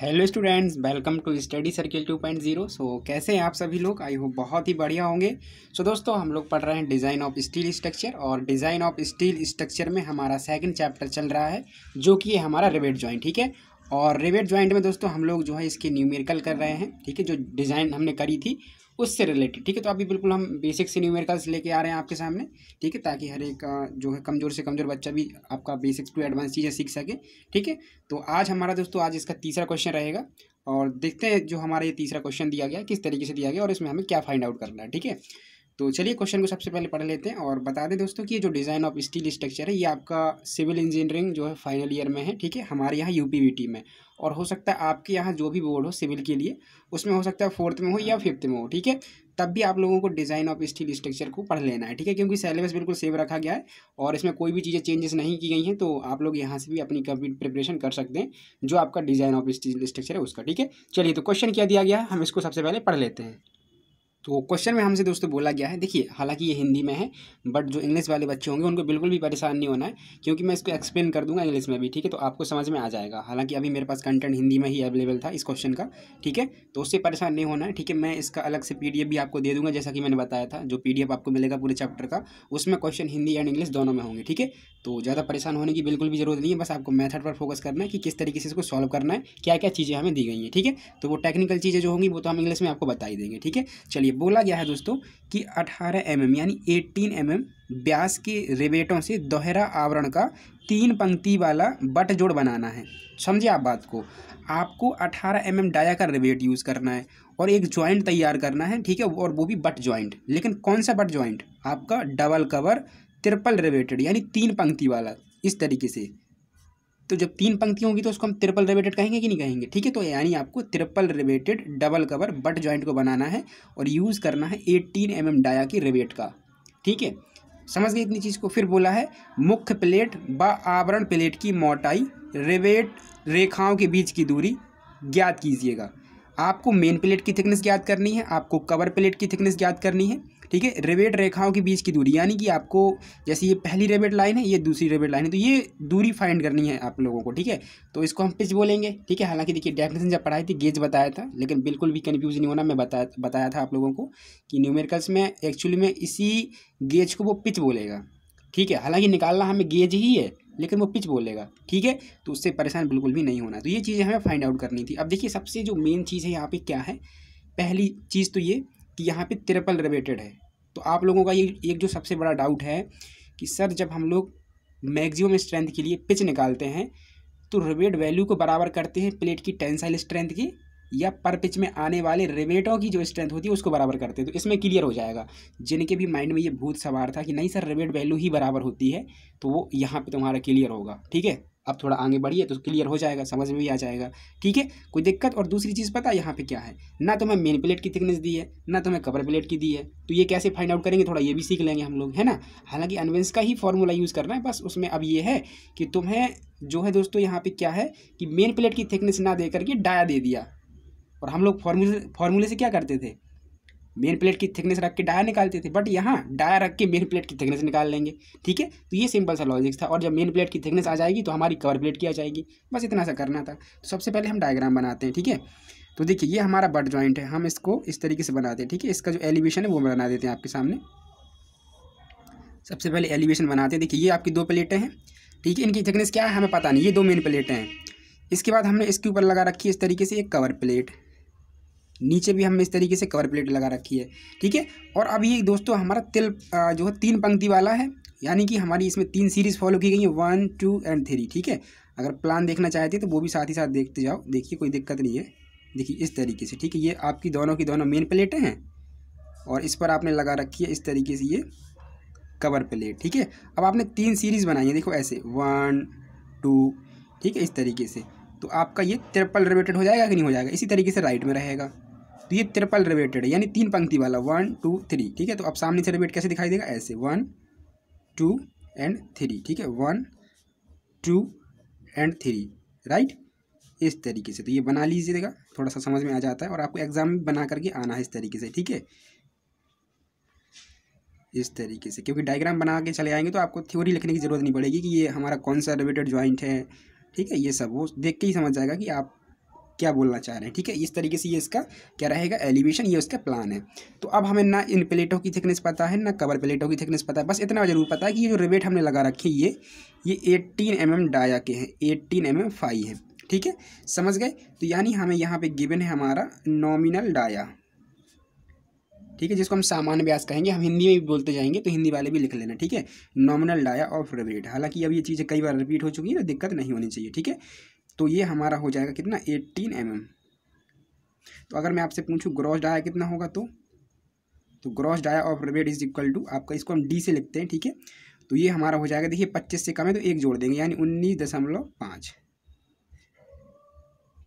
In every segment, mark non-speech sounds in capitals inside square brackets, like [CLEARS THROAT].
Hello students welcome to study circle 2.0 so कैसे हैं आप सभी लोग आई होप बहुत ही बढ़िया होंगे सो so, दोस्तों हम लोग पढ़ रहे हैं डिज़ाइन ऑफ स्टील स्ट्रक्चर और डिज़ाइन ऑफ स्टील स्ट्रक्चर में हमारा सेकंड चैप्टर चल रहा है जो कि है हमारा रिवेट जॉइंट ठीक है और रिवेट जॉइंट में दोस्तों हम लोग जो है इसकी न्यूमेरिकल कर रहे हैं ठीक है जो डिज़ाइन हमने करी थी उससे रिलेटेड ठीक है तो अभी बिल्कुल हम बेसिक से न्यूमेरिकल्स लेके आ रहे हैं आपके सामने ठीक है ताकि हर एक जो है कमज़ोर से कमज़ोर बच्चा भी आपका बेसिक्स टू एडवांस चीज़ें सीख सके ठीक है तो आज हमारा दोस्तों आज इसका तीसरा क्वेश्चन रहेगा और देखते हैं जो हमारा ये तीसरा क्वेश्चन दिया गया किस तरीके से दिया गया और इसमें हमें क्या फाइंड आउट करना है ठीक है तो चलिए क्वेश्चन को सबसे पहले पढ़ लेते हैं और बता दें दोस्तों कि जो डिज़ाइन ऑफ स्टील स्ट्रक्चर है ये आपका सिविल इंजीनियरिंग जो है फाइनल ईयर में है ठीक है हमारे यहाँ यू पी में और हो सकता है आपके यहाँ जो भी बोर्ड हो सिविल के लिए उसमें हो सकता है फोर्थ में हो या फिफ्थ में हो ठीक है तब भी आप लोगों को डिज़ाइन ऑफ स्टील स्ट्रक्चर को पढ़ लेना है ठीक है क्योंकि सिलेबस बिल्कुल सेम रखा गया है और इसमें कोई भी चीज़ें चेंजेस नहीं की गई हैं तो आप लोग यहाँ से भी अपनी कंप्लीट प्रिपरेशन कर सकते हैं जो आपका डिज़ाइन ऑफ स्टील स्ट्रक्चर है उसका ठीक है चलिए तो क्वेश्चन क्या दिया गया हम इसको सबसे पहले पढ़ लेते हैं तो क्वेश्चन में हमसे दोस्तों बोला गया है देखिए हालांकि ये हिंदी में है बट जो इंग्लिश वाले बच्चे होंगे उनको बिल्कुल भी परेशान नहीं होना है क्योंकि मैं इसको एक्सप्लेन कर दूंगा इंग्लिश में भी ठीक है तो आपको समझ में आ जाएगा हालांकि अभी मेरे पास कंटेंट हिंदी में ही अवेलेबल था इस क्वेश्चन का ठीक है तो उससे परेशान नहीं होना है ठीक है मैं इसका अलग से पी भी आपको दे दूँगा जैसा कि मैंने बताया था जो पी आपको मिलेगा पूरे चैप्टर का उसमें क्वेश्चन हिंदी एंड इंग्लिश दोनों में होंगे ठीक है तो ज़्यादा परेशान होने की बिल्कुल भी जरूरत नहीं है बस आपको मैथड पर फोकस करना है कि किस तरीके से इसको सॉल्व करना है क्या क्या चीज़ें हमें दी गई हैं ठीक है तो वो टेक्निकल चीज़ें जो होंगी वो तो हम इंग्लिश में आपको बता ही देंगे ठीक है चलिए बोला गया है दोस्तों कि 18 एम mm, यानी 18 एम mm ब्यास के रेबेटों से दोहरा आवरण का तीन पंक्ति वाला बट जोड़ बनाना है समझे आप बात को आपको 18 एम mm डाया का रिबेट यूज़ करना है और एक जॉइंट तैयार करना है ठीक है और वो भी बट जॉइंट लेकिन कौन सा बट जॉइंट आपका डबल कवर ट्रिपल रिबेटेड यानी तीन पंक्ति वाला इस तरीके से तो जब तीन पंक्तियाँ होगी तो उसको हम ट्रिपल रिबेटेड कहेंगे कि नहीं कहेंगे ठीक है तो यानी आपको triple riveted double cover butt joint को बनाना है और यूज़ करना है एट्टीन एम mm डाया की रिबेट का ठीक है समझ गए इतनी चीज़ को फिर बोला है मुख्य प्लेट व आवरण प्लेट की मोटाई रिबेट रेखाओं के बीच की दूरी ज्ञात कीजिएगा आपको मेन प्लेट की थिकनेस ज्ञात करनी है आपको कवर प्लेट की थिकनेस ज्ञात करनी है ठीक है रेबेट रेखाओं के बीच की दूरी यानी कि आपको जैसे ये पहली रेबेट लाइन है ये दूसरी रेबेट लाइन है तो ये दूरी फाइंड करनी है आप लोगों को ठीक है तो इसको हम पिच बोलेंगे ठीक है हालांकि देखिए डेफिनेशन जब पढ़ाई थी गेज बताया था लेकिन बिल्कुल भी कन्फ्यूज नहीं होना मैं बताया बताया था आप लोगों को कि न्यूमेरिकल्स में एक्चुअली में इसी गेज को वो पिच बोलेगा ठीक है हालांकि निकालना हमें गेज ही है लेकिन वो पिच बोलेगा ठीक है तो उससे परेशान बिल्कुल भी नहीं होना तो ये चीज़ें हमें फाइंड आउट करनी थी अब देखिए सबसे जो मेन चीज़ है यहाँ पे क्या है पहली चीज़ तो ये कि यहाँ पे त्रिपल रिलेटेड है तो आप लोगों का ये एक जो सबसे बड़ा डाउट है कि सर जब हम लोग मैक्सिमम स्ट्रेंथ के लिए पिच निकालते हैं तो रिवेट वैल्यू को बराबर करते हैं प्लेट की टेंसाइल स्ट्रेंथ की या पर पिच में आने वाले रिबेटों की जो स्ट्रेंथ होती है उसको बराबर करते हैं तो इसमें क्लियर हो जाएगा जिनके भी माइंड में ये भूत सवार था कि नहीं सर रिबेट वैल्यू ही बराबर होती है तो वो यहाँ पे तुम्हारा क्लियर होगा ठीक है अब थोड़ा आगे बढ़िए तो क्लियर हो जाएगा समझ में भी आ जाएगा ठीक है कोई दिक्कत और दूसरी चीज़ पता है यहाँ पर क्या है ना तुम्हें मेन प्लेट की थिकनेस दी है ना तुम्हें कवर प्लेट की दी है तो ये कैसे फाइंड आउट करेंगे थोड़ा ये भी सीख लेंगे हम लोग है ना हालांकि अनवेंस का ही फॉर्मूला यूज़ करना है बस उसमें अब ये है कि तुम्हें जो है दोस्तों यहाँ पे क्या है कि मेन प्लेट की थिकनेस ना दे करके डाया दे दिया और हम लोग फॉर्मूले फॉर्मूले से क्या करते थे मेन प्लेट की थिकनेस रख के डाया निकालते थे बट यहाँ डाया रख के मेन प्लेट की थिकनेस निकाल लेंगे ठीक है तो ये सिंपल सा लॉजिक था और जब मेन प्लेट की थिकनेस आ जाएगी तो हमारी कवर प्लेट की आ जाएगी बस इतना सा करना था तो सबसे पहले हम डायग्राम बनाते हैं ठीक है तो देखिए ये हमारा बट जॉइंट है हम इसको इस तरीके से बनाते हैं ठीक है इसका जो एलिवेशन है वो बना देते हैं आपके सामने सबसे पहले एलिवेशन बनाते हैं देखिए ये आपकी दो प्लेटें हैं ठीक है इनकी थिकनेस क्या है हमें पता नहीं ये दो मेन प्लेटें हैं इसके बाद हमने इसके ऊपर लगा रखी है इस तरीके से एक कवर प्लेट नीचे भी हमने इस तरीके से कवर प्लेट लगा रखी है ठीक है और अब ये दोस्तों हमारा तिल जो है तीन पंक्ति वाला है यानी कि हमारी इसमें तीन सीरीज़ फॉलो की गई है वन टू एंड थ्री ठीक है अगर प्लान देखना चाहते तो वो भी साथ ही साथ देखते जाओ देखिए कोई दिक्कत नहीं है देखिए इस तरीके से ठीक है ये आपकी दोनों की दोनों मेन प्लेटें हैं और इस पर आपने लगा रखी है इस तरीके से ये कवर प्लेट ठीक है अब आपने तीन सीरीज़ बनाई है देखो ऐसे वन टू ठीक है इस तरीके से तो आपका ये ट्रिपल रिवेटेड हो जाएगा कि नहीं हो जाएगा इसी तरीके से राइट में रहेगा तो ये ट्रिपल रिवेटेड है यानी तीन पंक्ति वाला वन टू थ्री ठीक है तो अब सामने से रिवेट कैसे दिखाई देगा ऐसे वन टू एंड थ्री ठीक है one two and three right इस तरीके से तो ये बना लीजिएगा थोड़ा सा समझ में आ जाता है और आपको एग्जाम में बना करके आना है इस तरीके से ठीक है इस तरीके से क्योंकि डायग्राम बना के चले आएंगे तो आपको थ्योरी लिखने की ज़रूरत नहीं पड़ेगी कि ये हमारा कौन सा रिवेटेड ज्वाइंट है ठीक है ये सब वो देख के ही समझ जाएगा कि आप क्या बोलना चाह रहे हैं ठीक है इस तरीके से ये इसका क्या रहेगा एलिवेशन ये उसका प्लान है तो अब हमें ना इन प्लेटों की थिकनेस पता है ना कवर प्लेटों की थिकनेस पता है बस इतना जरूर पता है कि ये जो रिबेट हमने लगा रखी है ये ये 18 एम mm डाया के हैं 18 एम एम फाई है ठीक है समझ गए तो यानी हमें यहाँ पर गिवन है हमारा नॉमिनल डाया ठीक है जिसको हम सामान्य ब्यास कहेंगे हम हिंदी में भी बोलते जाएंगे तो हिंदी वाले भी लिख लेना ठीक है नॉमिनल डाया ऑफ रिबेट हालांकि अब ये चीज़ें कई बार रिपीट हो चुकी है ना तो दिक्कत नहीं होनी चाहिए ठीक है तो ये हमारा हो जाएगा कितना एट्टीन एम तो अगर मैं आपसे पूछूँ ग्रॉस डाया कितना होगा तो तो gross dia of rate is equal to आपका इसको हम डी से लिखते हैं ठीक है तो ये हमारा हो जाएगा देखिए पच्चीस से कम है तो एक जोड़ देंगे यानी उन्नीस दशमलव पाँच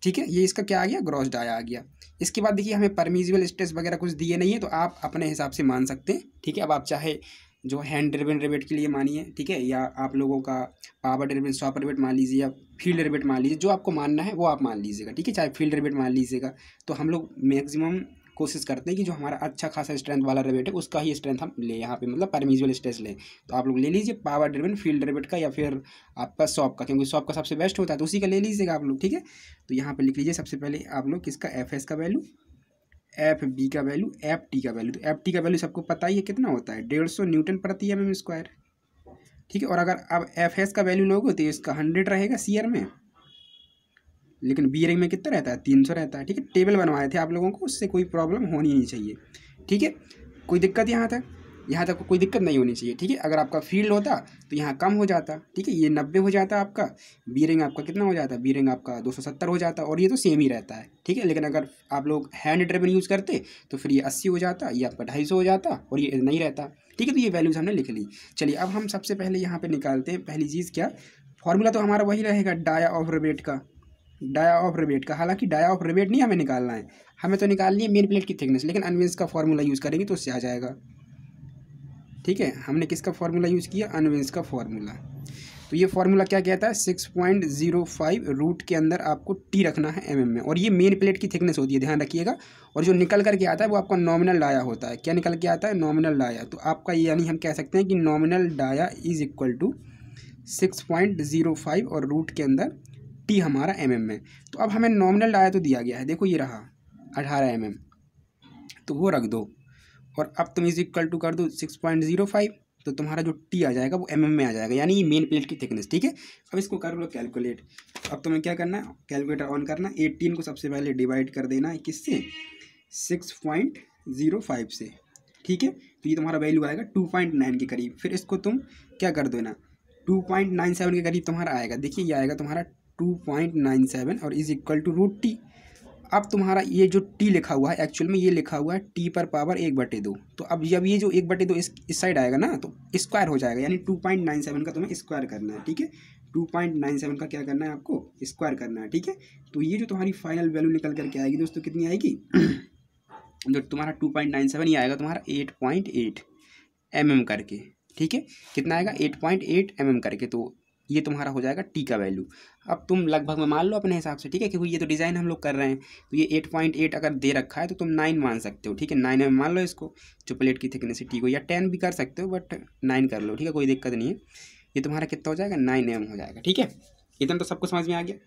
ठीक है ये इसका क्या आ गया ग्रॉस डाया आ गया इसके बाद देखिए हमें परमिजिबल स्ट्रेस वगैरह कुछ दिए नहीं है तो आप अपने हिसाब से मान सकते हैं ठीक है अब आप चाहे जो हैंड ड्रिवेन रिबेट के लिए मानिए ठीक है या आप लोगों का पावर ड्रिवन शॉप रिबेट मान लीजिए या फील्ड रिबेट मान लीजिए जो आपको मानना है वो आप मान लीजिएगा ठीक है चाहे फील्ड रिबेट मान लीजिएगा तो हम लोग मैक्सिमम कोशिश करते हैं कि जो हमारा अच्छा खासा स्ट्रेंथ वाला रेबेट है उसका ही स्ट्रेंथ हम ले यहाँ पे मतलब परमिजल स्टेज लें तो आप लोग ले लीजिए पावर ड्रिवेन फील्ड रेबेट का या फिर आपका शॉप का क्योंकि शॉप का सबसे बेस्ट होता है तो उसी का ले लीजिएगा आप लोग ठीक है तो यहाँ पर लिख लीजिए सबसे पहले आप लोग किसका एफ का वैल्यू एफ बी का वैल्यू एफ टी का वैल्यू तो एफ टी का वैल्यू सबको पता ही है कितना होता है डेढ़ सौ न्यूटन प्रति एम एम स्क्वायर ठीक है और अगर अब एफ एस का वैल्यू लोगे तो इसका हंड्रेड रहेगा सी में लेकिन बी रिंग में कितना रहता है तीन सौ रहता है ठीक है टेबल बनवाए थे आप लोगों को उससे कोई प्रॉब्लम होनी नहीं चाहिए ठीक है कोई दिक्कत यहाँ तक यहाँ तक कोई दिक्कत नहीं होनी चाहिए ठीक है अगर आपका फील्ड होता तो यहाँ कम हो जाता ठीक है ये नब्बे हो जाता आपका बी रिंग आपका कितना हो जाता बी रिंग आपका दो सौ सत्तर हो जाता और ये तो सेम ही रहता है ठीक है लेकिन अगर आप लोग हैंड ड्रिबल यूज़ करते तो फिर ये अस्सी हो जाता ये आपका ढाई सौ हो जाता और ये नहीं रहता ठीक है तो ये वैल्यूज़ हमने लिख ली चलिए अब हम सबसे पहले यहाँ पर निकालते हैं पहली चीज़ क्या फॉर्मूला तो हमारा वही रहेगा डाया ऑफ रिबेट का डाया ऑफ रिबेट का हालांकि डाया ऑफ रिबेट नहीं हमें निकालना है हमें तो निकालनी है मेन प्लेट की थिकनेस लेकिन अनविंस का फॉर्मूला यूज़ करेंगे तो उससे आ जाएगा ठीक है हमने किसका फार्मूला यूज़ किया अनवेंस का फार्मूला तो ये फार्मूला क्या कहता है six point zero five root के अंदर आपको टी रखना है एम में और ये मेन प्लेट की थिकनेस होती है ध्यान रखिएगा और जो निकल करके आता है वो आपका नॉमिनल डाया होता है क्या निकल के आता है नॉमिनल डाया तो आपका यानी हम कह सकते हैं कि nominal dia is equal to six point zero five और रूट के अंदर टी हमारा एम एम में तो अब हमें नॉमिनल डाया तो दिया गया है देखो ये रहा अठारह एम एम तो वो रख दो और अब तुम इज इक्वल टू कर दो सिक्स पॉइंट जीरो फाइव तो तुम्हारा जो टी आ जाएगा वो एम mm में आ जाएगा यानी मेन प्लेट की थिकनेस ठीक है अब इसको कर लो कैलकुलेट अब तुम्हें क्या करना है कैलकुलेटर ऑन करना एटीन को सबसे पहले डिवाइड कर देना है किससे सिक्स पॉइंट ज़ीरो फाइव से ठीक है तो ये तुम्हारा वैल्यू आएगा टू पॉइंट नाइन के करीब फिर इसको तुम क्या कर देना टू पॉइंट नाइन सेवन के करीब तुम्हारा आएगा देखिए ये आएगा तुम्हारा टू पॉइंट नाइन सेवन और is equal to root T अब तुम्हारा ये जो टी लिखा हुआ है एक्चुअल में ये लिखा हुआ है टी पर पावर एक बटे दो तो अब जब ये जो एक बटे दो इस इस साइड आएगा ना तो स्क्वायर हो जाएगा यानी टू पॉइंट नाइन सेवन का तुम्हें स्क्वायर करना है ठीक है टू पॉइंट नाइन सेवन का क्या करना है आपको स्क्वायर करना है ठीक है तो ये जो तुम्हारी फाइनल वैल्यू निकल करके आएगी दोस्तों कितनी आएगी [CLEARS THROAT] जो तुम्हारा टू पॉइंट नाइन सेवन ही आएगा तुम्हारा eight point eight M M करके ठीक है कितना आएगा eight point eight M M करके तो ये तुम्हारा हो जाएगा टी का वैल्यू अब तुम लगभग मान लो अपने हिसाब से ठीक है क्योंकि ये तो डिज़ाइन हम लोग कर रहे हैं तो ये एट पॉइंट एट अगर दे रखा है तो तुम नाइन मान सकते हो ठीक है नाइन में मान लो इसको जो प्लेट की थिकनेस है टी को या टेन भी कर सकते हो बट नाइन कर लो ठीक है कोई दिक्कत नहीं है ये तुम्हारा कितना हो जाएगा नाइन एम हो जाएगा ठीक है इतना तो सबको समझ में आ गया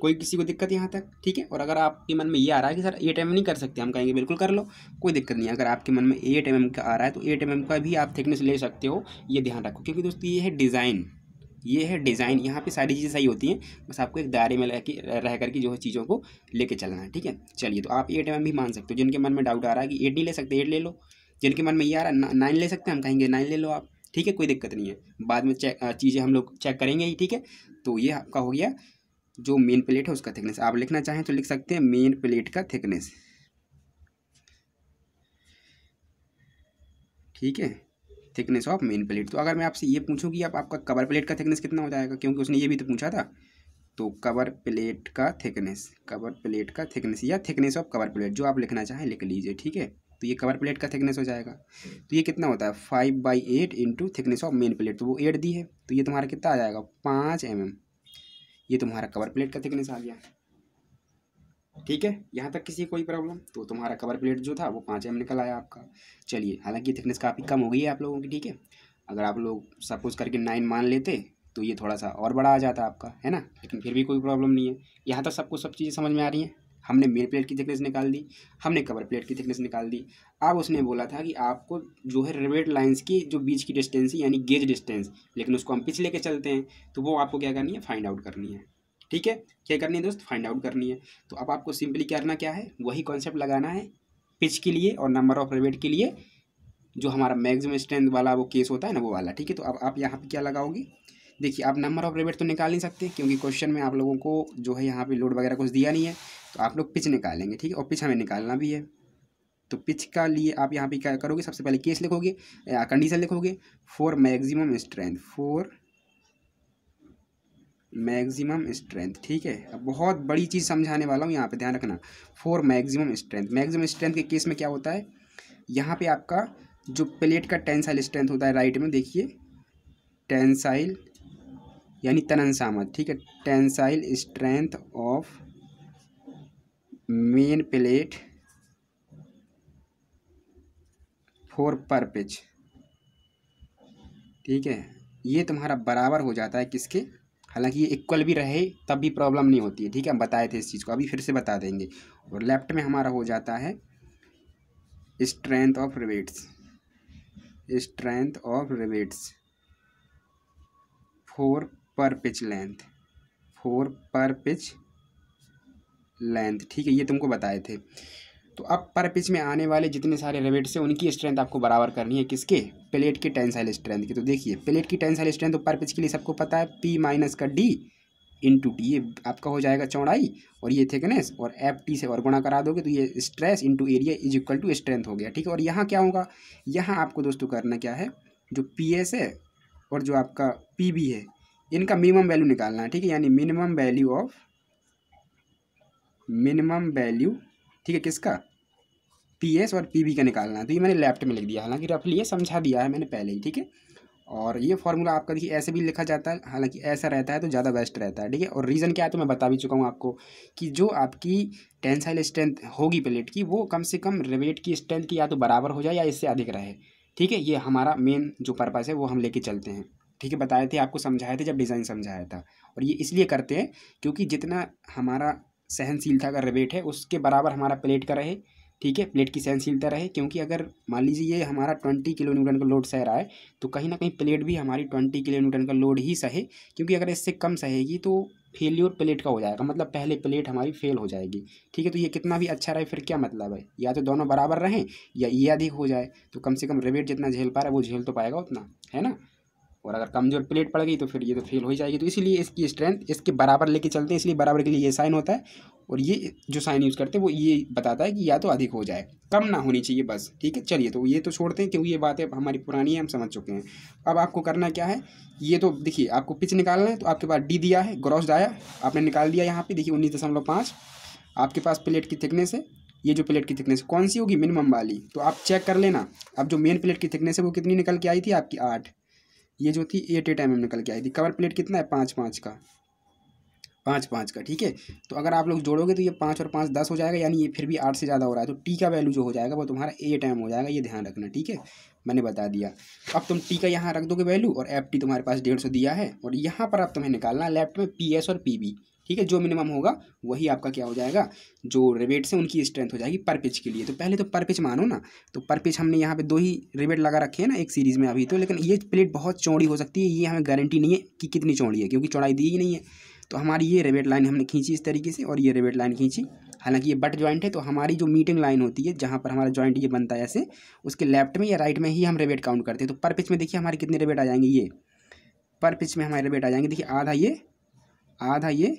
कोई किसी को दिक्कत यहाँ तक ठीक है और अगर आपके मन में ये आ रहा है कि सर एट एम नहीं कर सकते हम कहेंगे बिल्कुल कर लो कोई दिक्कत नहीं अगर आपके मन में एट एम का आ रहा है तो एट एम का भी आप थिकनेस ले सकते हो ये ध्यान रखो क्योंकि दोस्तों ये है डिज़ाइन ये है डिज़ाइन यहाँ पे सारी चीज़ें सही होती हैं बस आपको एक दायरे में रह के रह करके जो है चीज़ों को लेके चलना है ठीक है चलिए तो आप एट एम भी मान सकते हो जिनके मन में डाउट आ रहा है कि एट नहीं ले सकते एट ले लो जिनके मन में ये आ रहा है नाइन ले सकते हैं हम कहेंगे नाइन ले लो आप ठीक है कोई दिक्कत नहीं है बाद में चेक चीज़ें हम लोग चेक करेंगे ही ठीक है तो ये आपका हो गया जो मेन प्लेट है उसका थिकनेस आप लिखना चाहें तो लिख सकते हैं मेन प्लेट का थिकनेस ठीक है थिकनेस ऑफ मेन प्लेट तो अगर मैं आपसे ये पूछूँ कि आप आपका कवर प्लेट का थिकनेस कितना हो जाएगा क्योंकि उसने ये भी तो पूछा था तो कवर प्लेट का थिकनेस कवर प्लेट का थिकनेस या थिकनेस ऑफ कवर प्लेट जो आप लिखना चाहें लिख लीजिए ठीक है तो ये कवर प्लेट का थिकनेस हो जाएगा तो ये कितना होता है five by eight into thickness of main plate तो वो एट दी है तो ये तुम्हारा कितना आ जाएगा पाँच एम mm. ये तुम्हारा कवर प्लेट का थिकनेस आ गया ठीक है यहाँ तक किसी कोई प्रॉब्लम तो तुम्हारा कवर प्लेट जो था वो पाँच एम निकल आया आपका चलिए हालांकि थिकनेस काफ़ी कम हो गई है आप लोगों की ठीक है अगर आप लोग सपोज करके नाइन मान लेते तो ये थोड़ा सा और बड़ा आ जाता आपका है ना लेकिन फिर भी कोई प्रॉब्लम नहीं है यहाँ तक सबको सब चीज़ें समझ में आ रही हैं हमने मेन प्लेट की थिकनेस निकाल दी हमने कवर प्लेट की थिकनेस निकाल दी अब उसने बोला था कि आपको जो है रिवेट लाइंस की जो बीच की डिस्टेंस है यानी गेज डिस्टेंस लेकिन उसको हम पिछले के चलते हैं तो वो आपको क्या करनी है फाइंड आउट करनी है ठीक है क्या करनी है दोस्त फाइंड आउट करनी है तो अब आपको सिंपली करना क्या है वही कॉन्सेप्ट लगाना है पिच के लिए और नंबर ऑफ रेबेट के लिए जो हमारा मैक्सिमम स्ट्रेंथ वाला वो केस होता है ना वो वाला ठीक है तो अब आप यहाँ पे क्या लगाओगे देखिए आप नंबर ऑफ रेबेट तो निकाल नहीं सकते क्योंकि क्वेश्चन में आप लोगों को जो है यहाँ पे लोड वगैरह कुछ दिया नहीं है तो आप लोग पिच निकालेंगे ठीक है और पिच हमें निकालना भी है तो पिच का लिए आप यहाँ पे क्या करोगे सबसे पहले केस लिखोगे कंडीशन लिखोगे for maximum strength for maximum strength ठीक है अब बहुत बड़ी चीज़ समझाने वाला हूँ यहाँ पे ध्यान रखना for maximum strength maximum strength के केस में क्या होता है यहाँ पे आपका जो प्लेट का टेंसाइल स्ट्रेंथ होता है राइट में देखिए टेंसाइल यानी तनन सामर्थ ठीक है tensile strength of main plate for per pitch ठीक है ये तुम्हारा बराबर हो जाता है किसके हालांकि ये इक्वल भी रहे तब भी प्रॉब्लम नहीं होती है ठीक है हम बताए थे इस चीज़ को अभी फिर से बता देंगे और लेफ्ट में हमारा हो जाता है strength of rivets strength of rivets for per pitch length for per pitch length ठीक है ये तुमको बताए थे तो अब पर पिच में आने वाले जितने सारे रेवेट्स हैं उनकी स्ट्रेंथ आपको बराबर करनी है किसके प्लेट की टेंसाइल स्ट्रेंथ की तो देखिए प्लेट की टेंसाइल स्ट्रेंथ तो पर पिच के लिए सबको पता है पी माइनस का डी इन टू टी ये आपका हो जाएगा चौड़ाई और ये थिकनेस और एफ टी से और गुणा करा दोगे तो ये stress into area is equal to strength हो गया ठीक है और यहाँ क्या होगा यहाँ आपको दोस्तों करना क्या है जो पी एस है और जो आपका पी बी है इनका मिनिमम वैल्यू निकालना है ठीक है यानी minimum value of minimum value ठीक है किसका पी एस और पी बी का निकालना है तो ये मैंने लेफ्ट में लिख दिया हालांकि रफली ये समझा दिया है मैंने पहले ही ठीक है और ये फार्मूला आपका देखिए ऐसे भी लिखा जाता है हालांकि ऐसा रहता है तो ज़्यादा बेस्ट रहता है ठीक है और रीज़न क्या है तो मैं बता भी चुका हूँ आपको कि जो आपकी टेंसाइल स्ट्रेंथ होगी प्लेट की वो कम से कम रेवेट की स्ट्रेंथ की या तो बराबर हो जाए या इससे अधिक रहे ठीक है ये हमारा मेन जो पर्पज़ है वो हम लेके चलते हैं ठीक है बताए थे आपको समझाए थे जब डिज़ाइन समझाया था और ये इसलिए करते हैं क्योंकि जितना हमारा सहनशीलता का रेबेट है उसके बराबर हमारा प्लेट का रहे ठीक है प्लेट की सहनशीलता रहे क्योंकि अगर मान लीजिए ये हमारा ट्वेंटी किलो न्यूटन का लोड सह रहा है तो कहीं ना कहीं प्लेट भी हमारी ट्वेंटी किलो न्यूटन का लोड ही सहे क्योंकि अगर इससे कम सहेगी तो फेल्योर प्लेट का हो जाएगा मतलब पहले प्लेट हमारी फेल हो जाएगी ठीक है तो ये कितना भी अच्छा रहे फिर क्या मतलब है या तो दोनों बराबर रहें या ये अधिक हो जाए तो कम से कम रेबेट जितना झेल पा रहा है वो झेल तो पाएगा उतना है ना और अगर कमज़ोर प्लेट पड़ गई तो फिर ये तो फेल हो ही जाएगी तो इसीलिए इसकी स्ट्रेंथ इसके बराबर लेके चलते हैं इसलिए बराबर के लिए ये साइन होता है और ये जो साइन यूज़ करते हैं वो ये बताता है कि या तो अधिक हो जाए कम ना होनी चाहिए बस ठीक है चलिए तो ये तो छोड़ते हैं क्योंकि ये बातें हमारी पुरानी है हम समझ चुके हैं अब आपको करना क्या है ये तो देखिए आपको पिच निकालना है तो आपके पास डी दिया है ग्रॉस डाया आपने निकाल दिया यहाँ पर देखिए उन्नीस दशमलव पाँच आपके पास प्लेट की थिकनेस है ये जो प्लेट की थिकनेस कौन सी होगी मिनिमम वाली तो आप चेक कर लेना अब जो मेन प्लेट की थिकनेस है वो कितनी निकल के आई थी आपकी आठ ये जो थी एट एट एम निकल के आई थी कवर प्लेट कितना है पाँच पाँच का पाँच पाँच का ठीक है तो अगर आप लोग जोड़ोगे तो ये पाँच और पाँच दस हो जाएगा यानी ये फिर भी आठ से ज़्यादा हो रहा है तो टी का वैल्यू जो हो जाएगा वो तुम्हारा ए टाइम हो जाएगा ये ध्यान रखना ठीक है मैंने बता दिया अब तुम टी का यहाँ रख दोगे वैल्यू और एफ टी तुम्हारे पास डेढ़ सौ दिया है और यहाँ पर अब तुम्हें निकालना लेफ्ट में पी एस और पी बी ठीक है जो मिनिमम होगा वही आपका क्या हो जाएगा जो रिबेट से उनकी स्ट्रेंथ हो जाएगी पर पिच के लिए तो पहले तो पर पिच मानो ना तो पर पिच हमने यहाँ पे दो ही रिबेट लगा रखे हैं ना एक सीरीज़ में अभी तो लेकिन ये प्लेट बहुत चौड़ी हो सकती है ये हमें गारंटी नहीं है कि कितनी चौड़ी है क्योंकि चौड़ाई दी ही नहीं है तो हमारी ये रिबेट लाइन हमने खींची इस तरीके से और ये रिबेट लाइन खींची हालांकि ये बट जॉइंट है तो हमारी जो मीटिंग लाइन होती है जहाँ पर हमारा जॉइंट ये बनता है ऐसे उसके लेफ्ट में या राइट में ही हम रिबेट काउंट करते हैं तो पर पिच में देखिए हमारे कितने रिबेट आ जाएंगे ये पर पिच में हमारे रिबेट आ जाएंगे देखिए आधा ये आधा ये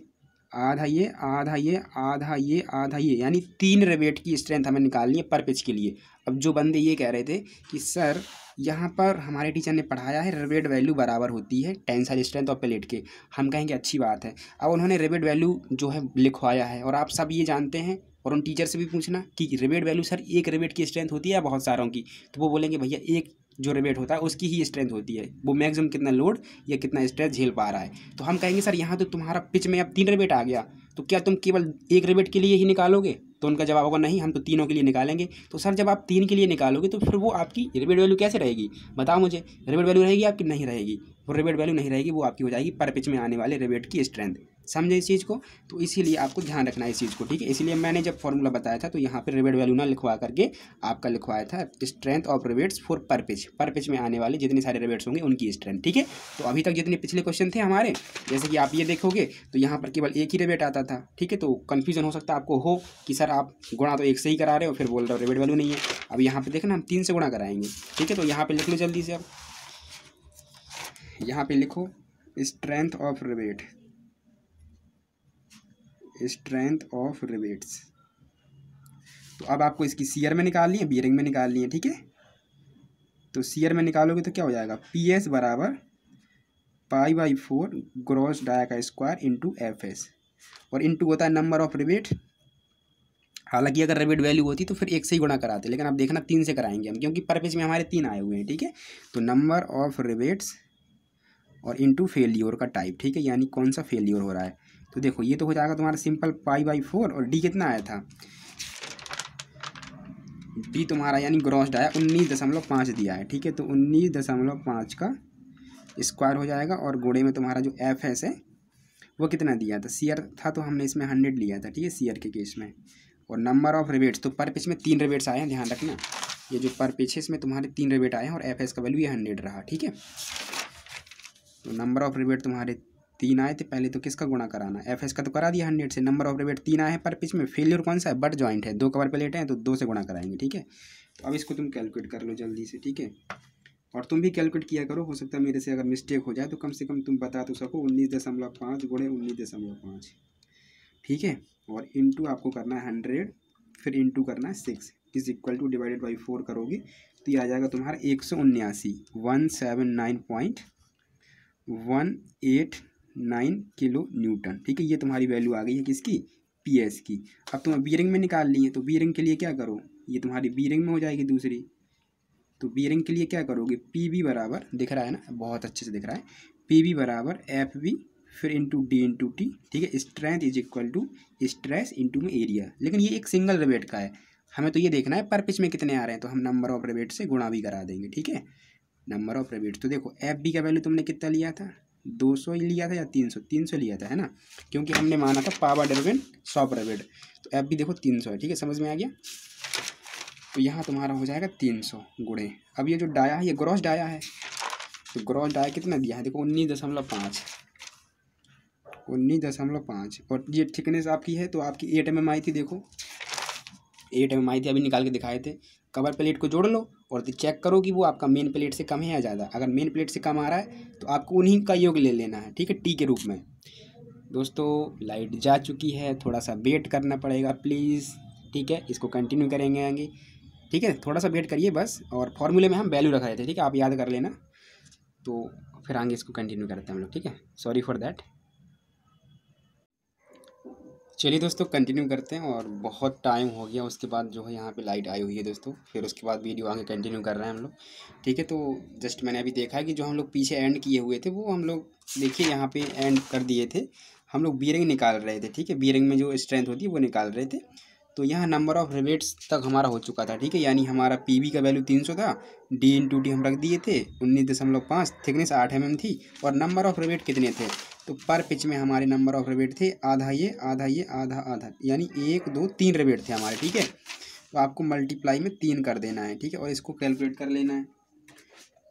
आधा ये आधा ये आधा ये आधा ये यानी तीन रेवेट की स्ट्रेंथ हमें निकालनी है पर पिच के लिए अब जो बंदे ये कह रहे थे कि सर यहाँ पर हमारे टीचर ने पढ़ाया है रेबेड वैल्यू बराबर होती है टेंसाइल स्ट्रेंथ और प्लेट के हम कहेंगे अच्छी बात है अब उन्होंने रेबेड वैल्यू जो है लिखवाया है और आप सब ये जानते हैं और उन टीचर से भी पूछना कि रेबेड वैल्यू सर एक रेवेट की स्ट्रेंथ होती है या बहुत सारों की तो वो बोलेंगे भैया एक जो रिबेट होता है उसकी ही स्ट्रेंथ होती है वो मैक्सिमम कितना लोड या कितना स्ट्रेस झेल पा रहा है तो हम कहेंगे सर यहाँ तो तुम्हारा पिच में अब तीन रिबेट आ गया तो क्या तुम केवल एक रिबेट के लिए ही निकालोगे तो उनका जवाब होगा नहीं हम तो तीनों के लिए निकालेंगे तो सर जब आप तीन के लिए निकालोगे तो फिर वो आपकी रिबेट वैल्यू कैसे रहेगी बताओ मुझे रिबेट वैल्यू रहेगी आपकी नहीं रहेगी वो रिबेट वैल्यू नहीं रहेगी वो आपकी हो जाएगी पर पिच में आने वाले रिबेट की स्ट्रेंथ समझे इस चीज़ को तो इसीलिए आपको ध्यान रखना है इस चीज़ को ठीक है इसलिए मैंने जब फॉर्मूला बताया था तो यहाँ पर रिवेट वैल्यू ना लिखवा करके आपका लिखवाया था strength of rivets for per pitch per pitch में आने वाले जितने सारे रिवेट्स होंगे उनकी स्ट्रेंथ ठीक है तो अभी तक जितने पिछले क्वेश्चन थे हमारे जैसे कि आप ये देखोगे तो यहाँ पर केवल एक ही रिवेट आता था ठीक है तो कन्फ्यूजन हो सकता है आपको हो कि सर आप गुणा तो एक से ही करा रहे हो फिर बोल रहे हो रिवेट वैल्यू नहीं है अब यहाँ पर देखना हम तीन से गुणा कराएंगे ठीक है तो यहाँ पर लिख लो जल्दी से अब यहाँ पर लिखो strength of rivet strength of rivets तो अब आपको इसकी सीयर में निकालनी है बियरिंग में निकालनी है ठीक है तो सीयर में निकालोगे तो क्या हो जाएगा पी एस बराबर pi by four gross dia का स्क्वायर इंटू एफ एस और इंटू होता है नंबर ऑफ रिबेट हालांकि अगर रिबेट वैल्यू होती तो फिर एक से ही गुणा कराते लेकिन आप देखना तीन से कराएंगे हम क्योंकि पर में हमारे तीन आए हुए हैं ठीक है तो नंबर ऑफ रिबेट्स और इंटू फेल्योर का टाइप ठीक है यानी कौन सा फेल्योर हो रहा है तो देखो ये तो हो जाएगा तुम्हारा सिंपल पाई बाई फोर और डी कितना आया था डी तुम्हारा यानी ग्रॉस्ड आया उन्नीस दशमलव पाँच दिया है ठीक है तो उन्नीस दशमलव पाँच का स्क्वायर हो जाएगा और घोड़े में तुम्हारा जो एफ है वो कितना दिया था सीयर था तो हमने इसमें हंड्रेड लिया था ठीक है सीयर के केस में और नंबर ऑफ रिबेट्स तो पर पिच में तीन रिबेट्स आए हैं ध्यान रखना ये जो पर पिच है इसमें तुम्हारे तीन रिबेट आए हैं और एफ एस का वैल्यू ये हंड्रेड रहा ठीक है तो नंबर ऑफ रिबेट तुम्हारे तीन आए थे पहले तो किसका गुणा कराना एफ एस का तो करा दिया हंड्रेड से नंबर ऑफ रिवेट तीन आए हैं पर पिच में फेलियर कौन सा है बट जॉइंट है दो कवर प्लेट हैं तो दो से गुणा कराएंगे ठीक है तो अब इसको तुम कैलकुलेट कर लो जल्दी से ठीक है और तुम भी कैलकुलेट किया करो हो सकता है मेरे से अगर मिस्टेक हो जाए तो कम से कम तुम बता तो सको उन्नीस दशमलव पाँच गुणे उन्नीस दशमलव पाँच ठीक है और इंटू आपको करना है हंड्रेड फिर इंटू करना है six is equal to divided by four करोगे तो ये आ जाएगा तुम्हारा एक सौ उन्यासी one seven nine point one eight nine kilo newton ठीक है ये तुम्हारी वैल्यू आ गई है किसकी पी एस की अब तुम बी रिंग में निकाल ली है तो बी रिंग के लिए क्या करो ये तुम्हारी बी रिंग में हो जाएगी दूसरी तो बी रिंग के लिए क्या करोगे पी बी बराबर दिख रहा है ना बहुत अच्छे से दिख रहा है पी बी बराबर एफ बी फिर इंटू डी इंटू टी ठीक है strength is equal to stress into में एरिया लेकिन ये एक सिंगल रिबेट का है हमें तो ये देखना है पर पिच में कितने आ रहे हैं तो हम नंबर ऑफ रिबेट से गुणा भी करा देंगे ठीक है नंबर ऑफ रिबेट तो देखो एफ बी का वैल्यू तुमने कितना लिया था दो सौ लिया था या तीन सौ तीन सौ लिया था है ना क्योंकि हमने माना था पावर डरबेन सौ प्रवेड तो एफ भी देखो तीन सौ है ठीक है समझ में आ गया तो यहाँ तुम्हारा हो जाएगा तीन सौ गुड़े अब ये जो डाया है ये ग्रॉस डाया है तो ग्रॉस डाया कितना दिया है देखो उन्नीस दशमलव पाँच उन्नीस दशमलव पाँच और ये थिकनेस आपकी है तो आपकी एट एम एम आई थी देखो एट एम आई थी अभी निकाल के दिखाए थे कवर प्लेट को जोड़ लो और चेक करो कि वो आपका मेन प्लेट से कम है या ज़्यादा अगर मेन प्लेट से कम आ रहा है तो आपको उन्हीं का योग ले लेना है ठीक है टी के रूप में दोस्तों लाइट जा चुकी है थोड़ा सा वेट करना पड़ेगा प्लीज़ ठीक है इसको कंटिन्यू करेंगे आगे ठीक है थोड़ा सा वेट करिए बस और फॉर्मूले में हम वैल्यू रख रहे थे ठीक है आप याद कर लेना तो फिर आगे इसको कंटिन्यू करते हैं हम लोग ठीक है सॉरी फॉर देट चलिए दोस्तों कंटिन्यू करते हैं और बहुत टाइम हो गया उसके बाद जो है यहाँ पे लाइट आई हुई है दोस्तों फिर उसके बाद वीडियो आगे कंटिन्यू कर रहे हैं हम लोग ठीक है तो जस्ट मैंने अभी देखा है कि जो हम लोग पीछे एंड किए हुए थे वो हम लोग देखिए यहाँ पे एंड कर दिए थे हम लोग बीरिंग निकाल रहे थे ठीक है बीरिंग में जो स्ट्रेंथ होती है वो निकाल रहे थे तो यहाँ नंबर ऑफ रिवेट्स तक हमारा हो चुका था ठीक है यानी हमारा पी का वैल्यू तीन सौ था डी इन टू डी हम रख दिए थे उन्नीस दशमलव पाँच थिकनेस आठ एम एम थी और नंबर ऑफ रिवेट कितने थे तो पर पिच में हमारे नंबर ऑफ रिबेट थे आधा ये आधा ये आधा आधा यानी एक दो तीन रिबेट थे हमारे ठीक है तो आपको मल्टीप्लाई में तीन कर देना है ठीक है और इसको कैलकुलेट कर लेना है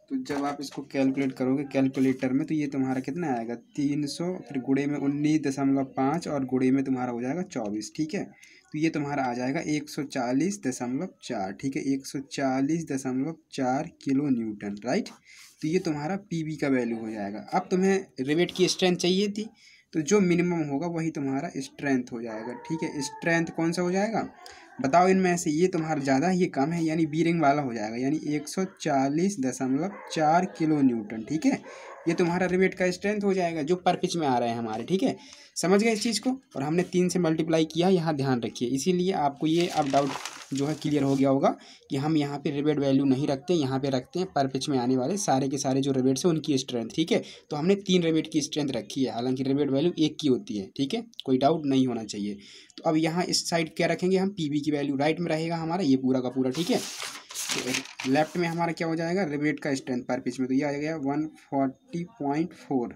तो जब आप इसको कैलकुलेट करोगे कैलकुलेटर में तो ये तुम्हारा कितना आएगा तीन सौ फिर गुड़े में उन्नीस दशमलव पाँच और गुड़े में तुम्हारा हो जाएगा चौबीस ठीक है तो ये तुम्हारा आ जाएगा एक सौ चालीस दशमलव चार ठीक है एक सौ चालीस दशमलव चार किलो न्यूटन राइट तो ये तुम्हारा पी का वैल्यू हो जाएगा अब तुम्हें रिवेट की स्ट्रेंथ चाहिए थी तो जो मिनिमम होगा वही तुम्हारा स्ट्रेंथ हो जाएगा ठीक है स्ट्रेंथ कौन सा हो जाएगा बताओ इनमें से ये तुम्हारा ज़्यादा ये कम है यानी बीरिंग वाला हो जाएगा यानी एक सौ चालीस दशमलव चार किलो न्यूटन ठीक है ये तुम्हारा रिवेट का स्ट्रेंथ हो जाएगा जो पर पिच में आ रहा है हमारे ठीक है समझ गए इस चीज़ को और हमने तीन से मल्टीप्लाई किया यहाँ ध्यान रखिए इसीलिए आपको ये अब डाउट जो है क्लियर हो गया होगा कि हम यहाँ पे रिवेट वैल्यू नहीं रखते यहाँ पे रखते हैं पर पिच में आने वाले सारे के सारे जो रिवेट्स हैं उनकी स्ट्रेंथ ठीक है तो हमने तीन रिवेट की स्ट्रेंथ रखी है हालांकि रिवेट वैल्यू एक की होती है ठीक है कोई डाउट नहीं होना चाहिए तो अब यहाँ इस साइड क्या रखेंगे हम पी की वैल्यू राइट में रहेगा हमारा ये पूरा का पूरा ठीक है तो लेफ्ट में हमारा क्या हो जाएगा रिवेट का स्ट्रेंथ पर पिच में तो ये आ गया वन फोर्टी पॉइंट फोर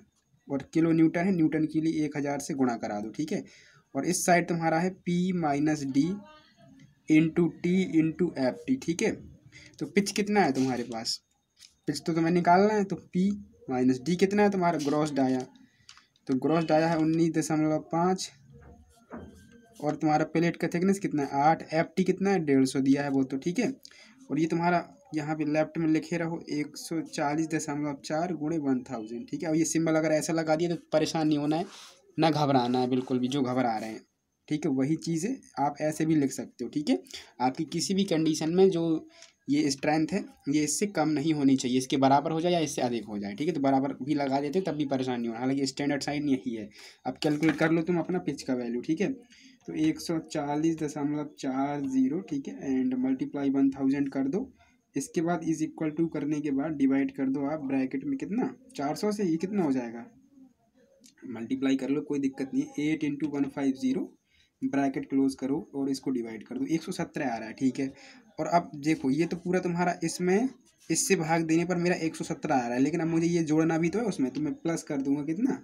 और किलो न्यूटन है न्यूटन के लिए एक हज़ार से गुणा करा दो ठीक है और इस साइड तुम्हारा है P minus D into T into F T ठीक है तो पिच कितना है तुम्हारे पास पिच तो तुम्हें निकालना है तो पी माइनस डी कितना है तुम्हारा ग्रॉस डाया तो ग्रॉस डाया है उन्नीस दशमलव पाँच और तुम्हारा प्लेट का थिकनेस कितना है आठ एफ टी कितना है डेढ़ सौ दिया है वो तो ठीक है और ये तुम्हारा यहाँ पे लेफ्ट में लिखे रहो एक सौ चालीस दशमलव चार गुणे वन थाउजेंड ठीक है और ये सिंबल अगर ऐसा लगा दिया तो परेशान नहीं होना है ना घबराना है बिल्कुल भी जो घबरा रहे हैं ठीक है वही चीज़ है आप ऐसे भी लिख सकते हो ठीक है आपकी किसी भी कंडीशन में जो ये स्ट्रेंथ है ये इससे कम नहीं होनी चाहिए इसके बराबर हो जाए या इससे अधिक हो जाए ठीक है तो बराबर भी लगा देते तब भी परेशान नहीं होना हालांकि स्टैंडर्ड साइन यही है अब कैलकुलेट कर लो तुम अपना पिच का वैल्यू ठीक है तो एक सौ चालीस दशमलव चार ज़ीरो ठीक है एंड मल्टीप्लाई वन थाउजेंड कर दो इसके बाद इज इक्वल टू करने के बाद डिवाइड कर दो आप ब्रैकेट में कितना चार सौ से ये कितना हो जाएगा मल्टीप्लाई कर लो कोई दिक्कत नहीं eight into one five zero bracket close करो और इसको डिवाइड कर दो एक सौ सत्रह आ रहा है ठीक है और अब देखो ये तो पूरा तुम्हारा इसमें इससे भाग देने पर मेरा एक सौ सत्रह आ रहा है लेकिन अब मुझे ये जोड़ना भी तो है उसमें तो मैं प्लस कर दूंगा कितना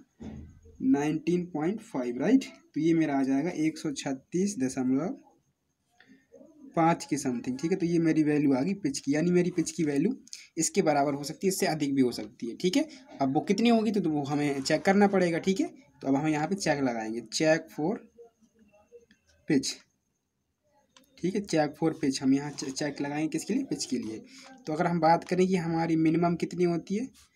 नाइनटीन पॉइंट फाइव राइट तो ये मेरा आ जाएगा एक सौ छत्तीस दशमलव पाँच के समथिंग ठीक है तो ये मेरी वैल्यू आ गई पिच की यानी मेरी पिच की वैल्यू इसके बराबर हो सकती है इससे अधिक भी हो सकती है ठीक है अब वो कितनी होगी तो, तो वो हमें चेक करना पड़ेगा ठीक है तो अब हम यहाँ पे चेक लगाएंगे चेक फॉर पिच ठीक है चेक फॉर पिच हम यहाँ चेक लगाएंगे किसके लिए पिच के लिए तो अगर हम बात करें कि हमारी मिनिमम कितनी होती है